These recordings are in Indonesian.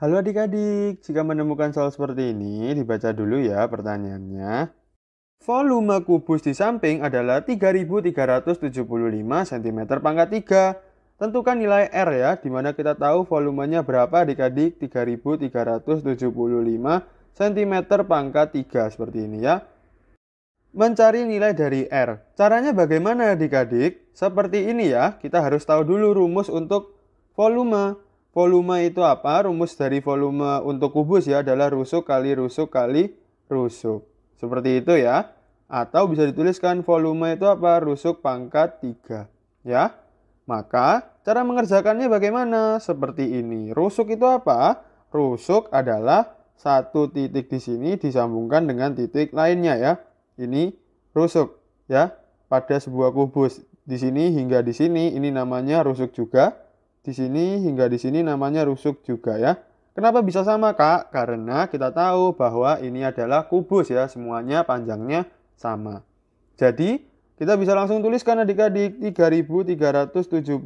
Halo adik-adik, jika menemukan soal seperti ini, dibaca dulu ya pertanyaannya. Volume kubus di samping adalah 3375 cm pangkat 3. Tentukan nilai R ya, di mana kita tahu volumenya berapa adik-adik 3375 cm pangkat 3 seperti ini ya. Mencari nilai dari R. Caranya bagaimana adik-adik? Seperti ini ya, kita harus tahu dulu rumus untuk volume volume itu apa? Rumus dari volume untuk kubus ya adalah rusuk kali rusuk kali rusuk. Seperti itu ya. Atau bisa dituliskan volume itu apa? Rusuk pangkat 3. Ya. Maka cara mengerjakannya bagaimana? Seperti ini. Rusuk itu apa? Rusuk adalah satu titik di sini disambungkan dengan titik lainnya ya. Ini rusuk ya pada sebuah kubus. Di sini hingga di sini ini namanya rusuk juga di sini hingga di sini namanya rusuk juga ya. Kenapa bisa sama kak? Karena kita tahu bahwa ini adalah kubus ya, semuanya panjangnya sama. Jadi kita bisa langsung tuliskan adik-adik 3375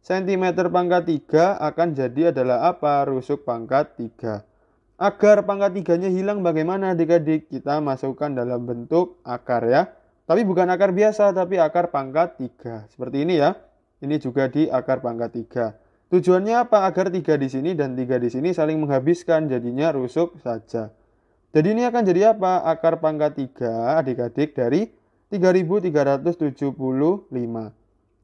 cm pangkat 3 akan jadi adalah apa? Rusuk pangkat 3. Agar pangkat 3-nya hilang bagaimana adik-adik? Kita masukkan dalam bentuk akar ya. Tapi bukan akar biasa, tapi akar pangkat 3. Seperti ini ya. Ini juga di akar pangkat 3. Tujuannya apa? Agar 3 di sini dan 3 di sini saling menghabiskan, jadinya rusuk saja. Jadi ini akan jadi apa? Akar pangkat 3 adik-adik dari 3375.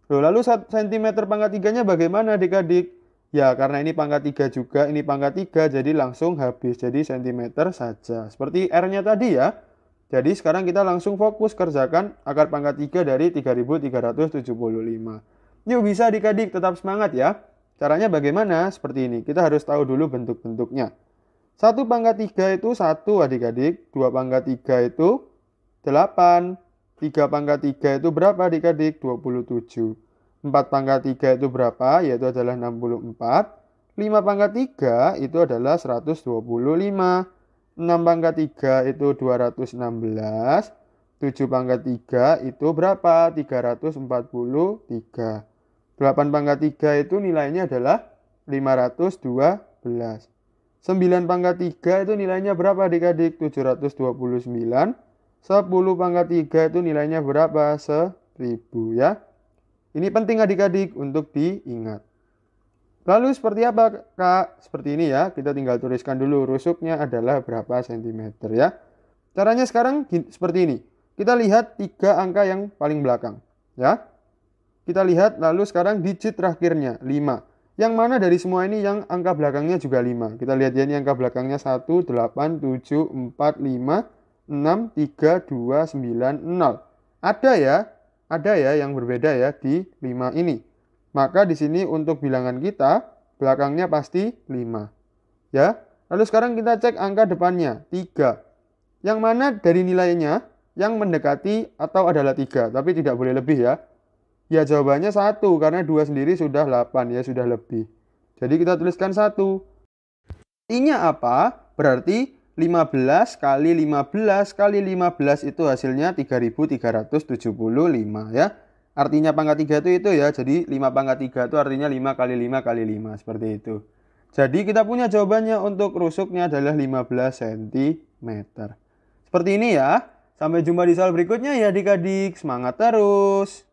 Loh, lalu cm pangkat 3-nya bagaimana adik-adik? Ya, karena ini pangkat 3 juga, ini pangkat 3, jadi langsung habis. Jadi cm saja. Seperti R-nya tadi ya. Jadi sekarang kita langsung fokus kerjakan akar pangkat 3 dari 3375. Yuk bisa dikadik, tetap semangat ya. Caranya bagaimana? Seperti ini. Kita harus tahu dulu bentuk-bentuknya. Satu pangkat tiga itu satu adik-adik. Dua pangkat tiga itu delapan. Tiga pangkat tiga itu berapa adik-adik? Dua puluh tujuh. Empat pangkat tiga itu berapa? Yaitu adalah enam puluh empat. Lima pangkat tiga itu adalah seratus dua puluh lima. Enam pangkat tiga itu dua ratus enam belas. Tujuh pangkat tiga itu berapa? Tiga ratus empat puluh tiga. 8 pangkat 3 itu nilainya adalah 512. 9 pangkat 3 itu nilainya berapa adik-adik? 729. 10 pangkat 3 itu nilainya berapa? 1000 ya. Ini penting adik-adik untuk diingat. Lalu seperti apa kak? Seperti ini ya, kita tinggal tuliskan dulu rusuknya adalah berapa sentimeter ya. Caranya sekarang seperti ini. Kita lihat tiga angka yang paling belakang ya. Kita lihat lalu sekarang digit terakhirnya 5. Yang mana dari semua ini yang angka belakangnya juga 5. Kita lihat ya ini angka belakangnya 1, 8, 7, 4, 5, 6, 3, 2, 9, 0. Ada ya, ada ya yang berbeda ya di 5 ini. Maka di sini untuk bilangan kita belakangnya pasti 5. Ya. Lalu sekarang kita cek angka depannya 3. Yang mana dari nilainya yang mendekati atau adalah 3, tapi tidak boleh lebih ya. Ya jawabannya satu karena dua sendiri sudah 8 ya sudah lebih. Jadi kita tuliskan satu. I-nya apa? Berarti 15 kali 15 kali 15 itu hasilnya 3375 ya. Artinya pangkat 3 itu itu ya. Jadi 5 pangkat 3 itu artinya 5 kali 5 kali 5 seperti itu. Jadi kita punya jawabannya untuk rusuknya adalah 15 cm. Seperti ini ya. Sampai jumpa di soal berikutnya ya adik-adik. Semangat terus.